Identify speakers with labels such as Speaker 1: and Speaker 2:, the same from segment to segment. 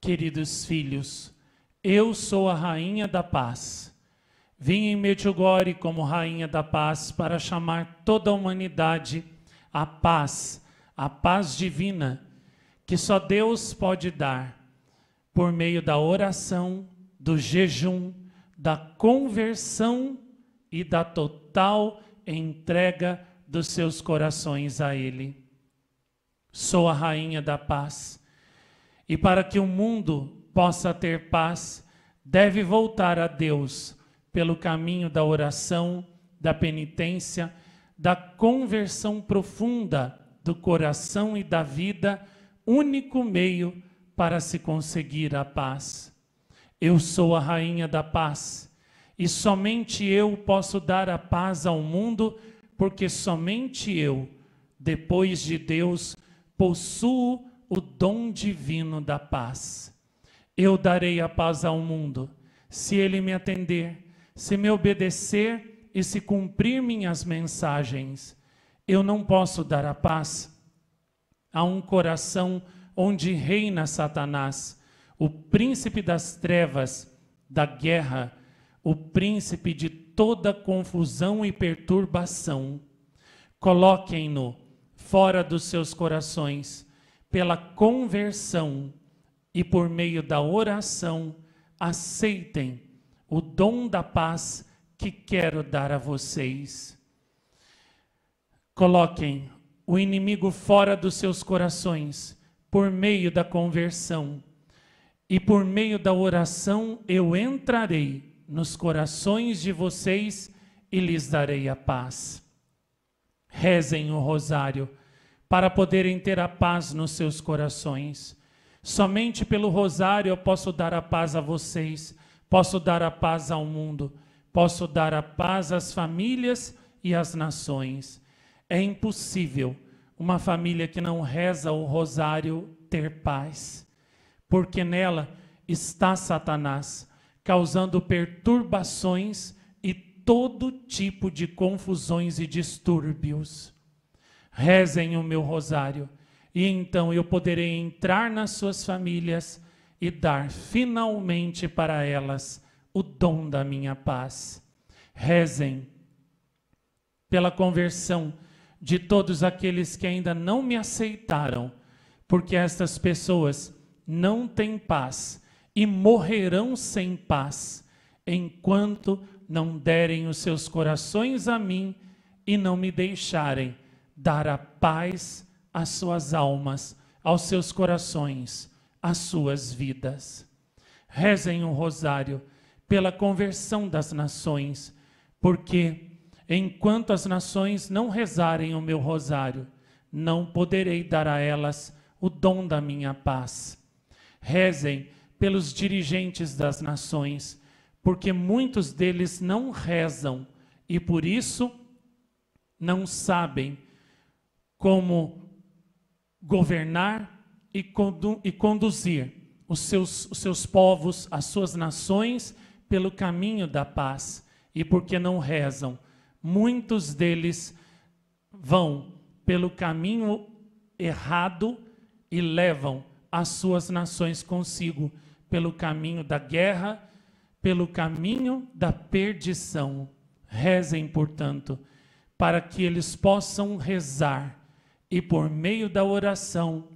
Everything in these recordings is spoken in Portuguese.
Speaker 1: queridos filhos, eu sou a rainha da paz. Vim em Medjugorje como rainha da paz para chamar toda a humanidade à paz, à paz divina, que só Deus pode dar por meio da oração, do jejum, da conversão e da total entrega dos seus corações a Ele. Sou a rainha da paz e para que o mundo possa ter paz, deve voltar a Deus pelo caminho da oração, da penitência, da conversão profunda do coração e da vida, único meio para se conseguir a paz. Eu sou a rainha da paz, e somente eu posso dar a paz ao mundo, porque somente eu, depois de Deus, possuo o dom divino da paz. Eu darei a paz ao mundo, se ele me atender, se me obedecer e se cumprir minhas mensagens. Eu não posso dar a paz a um coração onde reina Satanás, o príncipe das trevas, da guerra, o príncipe de toda confusão e perturbação. Coloquem-no fora dos seus corações pela conversão e por meio da oração, aceitem o dom da paz que quero dar a vocês. Coloquem o inimigo fora dos seus corações por meio da conversão, e por meio da oração eu entrarei nos corações de vocês e lhes darei a paz. Rezem o rosário para poderem ter a paz nos seus corações. Somente pelo rosário eu posso dar a paz a vocês, posso dar a paz ao mundo, posso dar a paz às famílias e às nações. É impossível uma família que não reza o rosário ter paz, porque nela está Satanás, causando perturbações e todo tipo de confusões e distúrbios rezem o meu rosário, e então eu poderei entrar nas suas famílias e dar finalmente para elas o dom da minha paz. Rezem pela conversão de todos aqueles que ainda não me aceitaram, porque estas pessoas não têm paz e morrerão sem paz enquanto não derem os seus corações a mim e não me deixarem dará paz às suas almas, aos seus corações, às suas vidas. Rezem o um rosário pela conversão das nações, porque enquanto as nações não rezarem o meu rosário, não poderei dar a elas o dom da minha paz. Rezem pelos dirigentes das nações, porque muitos deles não rezam e por isso não sabem como governar e, condu e conduzir os seus, os seus povos, as suas nações, pelo caminho da paz. E porque não rezam, muitos deles vão pelo caminho errado e levam as suas nações consigo pelo caminho da guerra, pelo caminho da perdição. Rezem, portanto, para que eles possam rezar e por meio da oração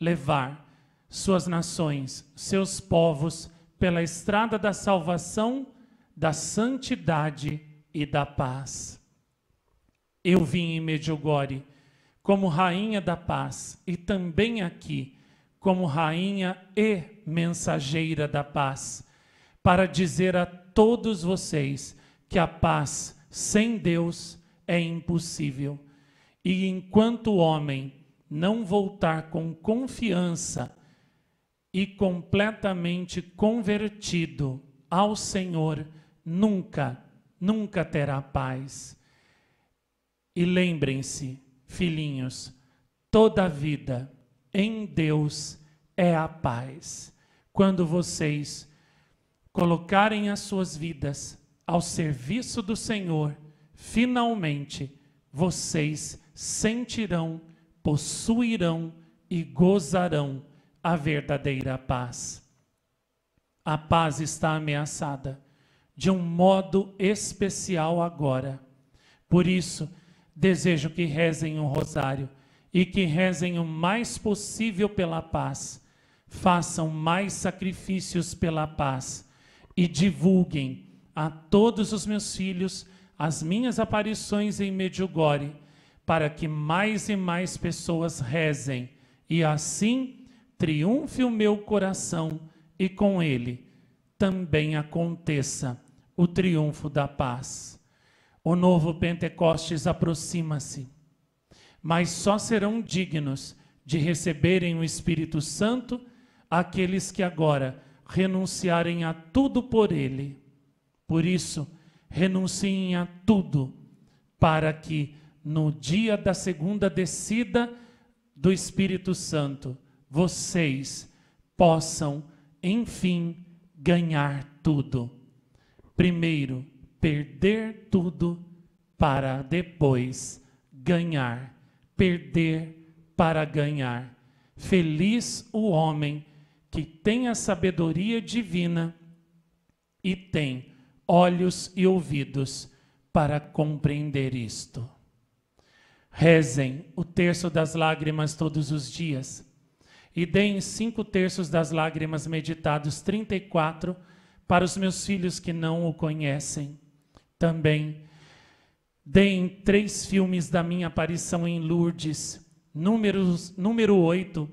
Speaker 1: levar suas nações, seus povos, pela estrada da salvação, da santidade e da paz. Eu vim em Medjugorje como rainha da paz e também aqui como rainha e mensageira da paz, para dizer a todos vocês que a paz sem Deus é impossível e enquanto o homem não voltar com confiança e completamente convertido ao Senhor, nunca, nunca terá paz. E lembrem-se, filhinhos, toda a vida em Deus é a paz. Quando vocês colocarem as suas vidas ao serviço do Senhor, finalmente vocês sentirão, possuirão e gozarão a verdadeira paz. A paz está ameaçada de um modo especial agora. Por isso, desejo que rezem um rosário e que rezem o mais possível pela paz. Façam mais sacrifícios pela paz e divulguem a todos os meus filhos as minhas aparições em Medjugorje para que mais e mais pessoas rezem, e assim triunfe o meu coração, e com ele também aconteça o triunfo da paz. O novo Pentecostes aproxima-se, mas só serão dignos de receberem o Espírito Santo aqueles que agora renunciarem a tudo por ele. Por isso, renunciem a tudo para que no dia da segunda descida do Espírito Santo, vocês possam, enfim, ganhar tudo. Primeiro, perder tudo para depois ganhar, perder para ganhar. Feliz o homem que tem a sabedoria divina e tem olhos e ouvidos para compreender isto. Rezem o terço das lágrimas todos os dias e deem cinco terços das lágrimas meditados 34 para os meus filhos que não o conhecem. Também deem três filmes da minha aparição em Lourdes, números, número 8,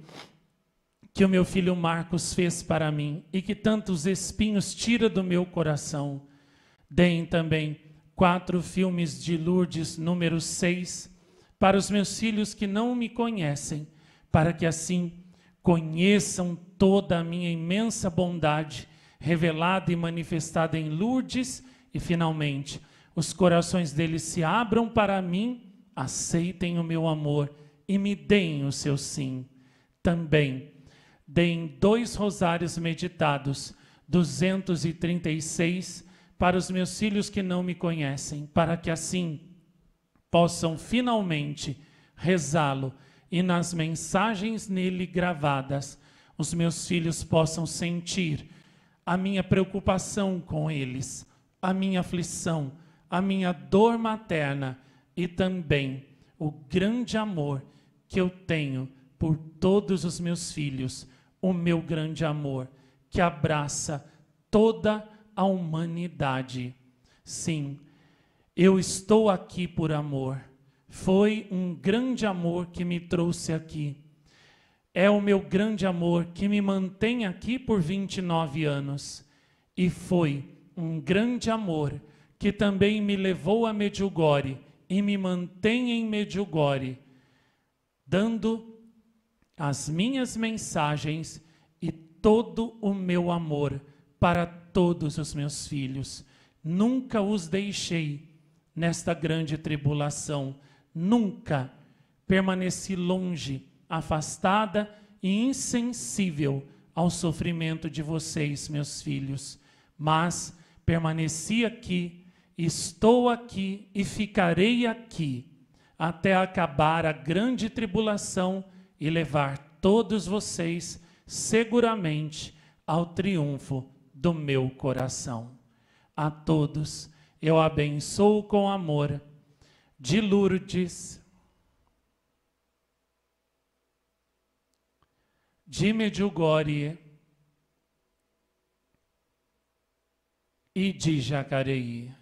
Speaker 1: que o meu filho Marcos fez para mim e que tantos espinhos tira do meu coração. Deem também quatro filmes de Lourdes, número 6, para os meus filhos que não me conhecem, para que assim conheçam toda a minha imensa bondade revelada e manifestada em Lourdes e finalmente os corações deles se abram para mim, aceitem o meu amor e me deem o seu sim. Também deem dois rosários meditados, 236 para os meus filhos que não me conhecem, para que assim possam finalmente rezá-lo e nas mensagens nele gravadas, os meus filhos possam sentir a minha preocupação com eles, a minha aflição, a minha dor materna e também o grande amor que eu tenho por todos os meus filhos, o meu grande amor que abraça toda a humanidade. Sim, eu estou aqui por amor. Foi um grande amor que me trouxe aqui. É o meu grande amor que me mantém aqui por 29 anos. E foi um grande amor que também me levou a Medjugorje e me mantém em Medjugorje, dando as minhas mensagens e todo o meu amor para todos os meus filhos. Nunca os deixei nesta grande tribulação. Nunca permaneci longe, afastada e insensível ao sofrimento de vocês, meus filhos, mas permaneci aqui, estou aqui e ficarei aqui até acabar a grande tribulação e levar todos vocês seguramente ao triunfo do meu coração. A todos eu abençoo com amor, de Lourdes, de Medjugorje e de Jacareí.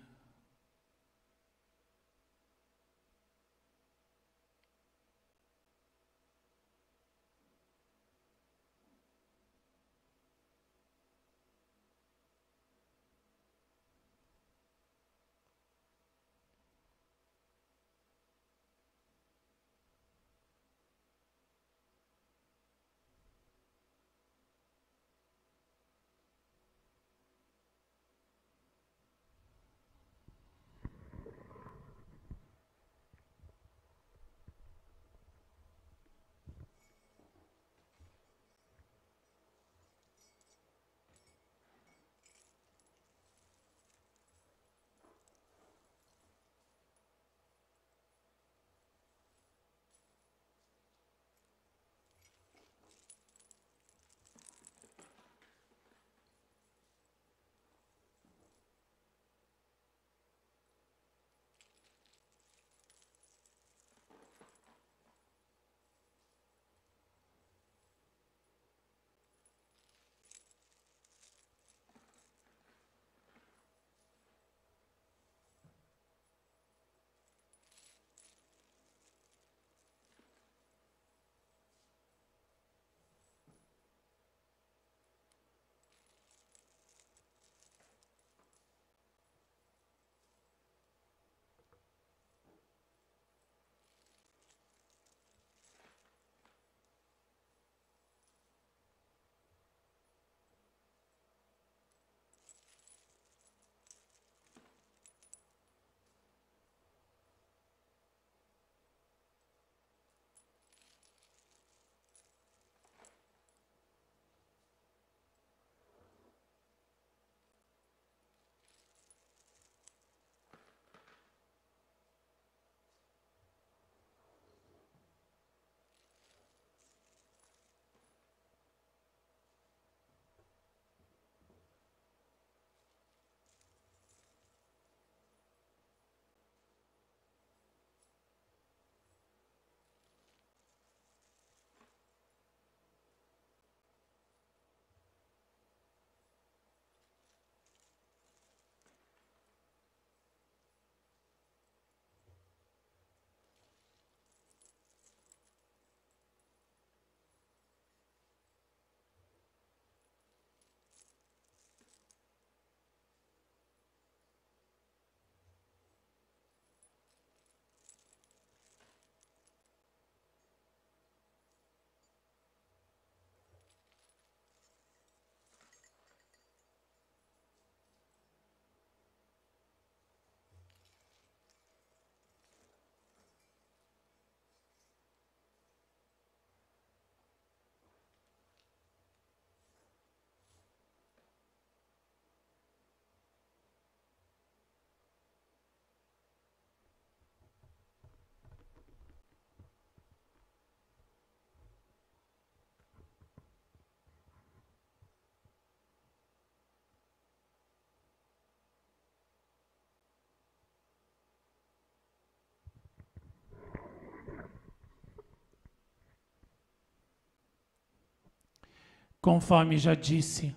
Speaker 1: Conforme já disse,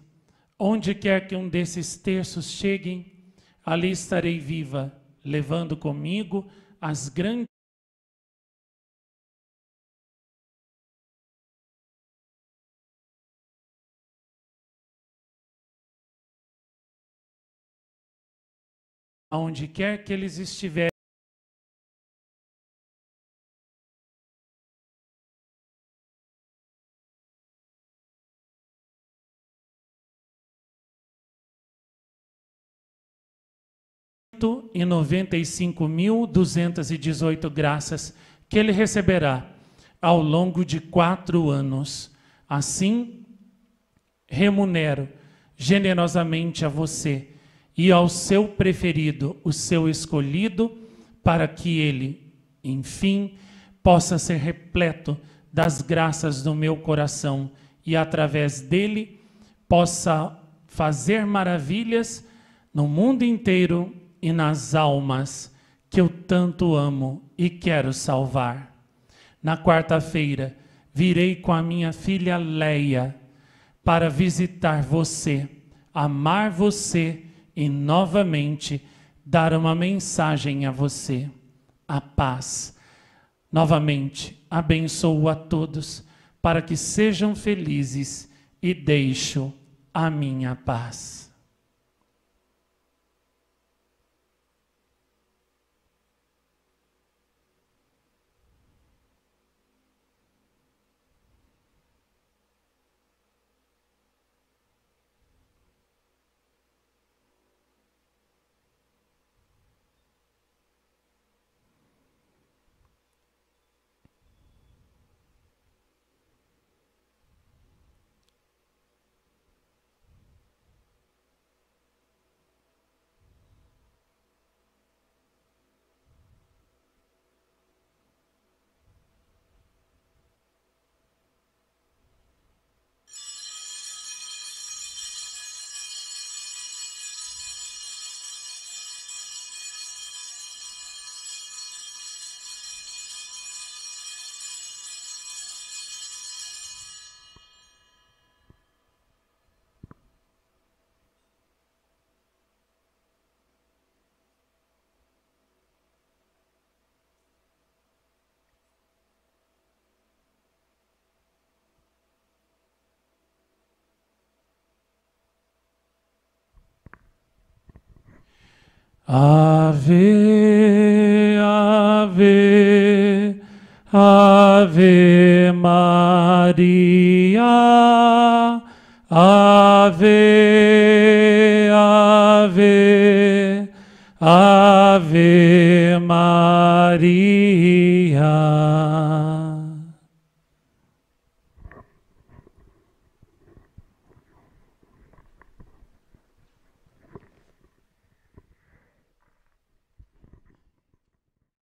Speaker 1: onde quer que um desses terços cheguem, ali estarei viva, levando comigo as grandes aonde quer que eles estiverem 195.218 graças que ele receberá ao longo de quatro anos. Assim, remunero generosamente a você e ao seu preferido, o seu escolhido, para que ele, enfim, possa ser repleto das graças do meu coração e, através dele, possa fazer maravilhas no mundo inteiro e nas almas que eu tanto amo e quero salvar. Na quarta-feira, virei com a minha filha Leia para visitar você, amar você e novamente dar uma mensagem a você. A paz. Novamente, abençoo a todos para que sejam felizes e deixo a minha paz. Ave, Ave, Ave Maria, Ave, Ave, Ave Maria.